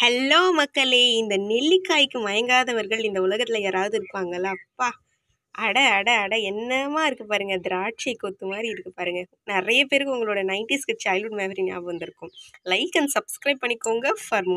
hello மக்களே இந்த நெல்லிக்காய்க்கு மயங்காதவர்கள் இந்த உலகத்தில் யாராவது இருப்பாங்களா அப்பா அட அட அட என்னமா இருக்குது பாருங்கள் திராட்சை கொத்து மாதிரி இருக்குது பாருங்கள் நிறைய பேருக்கு உங்களோட நைன்டிஸ்க்கு சைல்ட்ஹுட் மெமரி ஞாபகம் வந்திருக்கும் லைக் அண்ட் சப்ஸ்கிரைப் பண்ணிக்கோங்க ஃபார்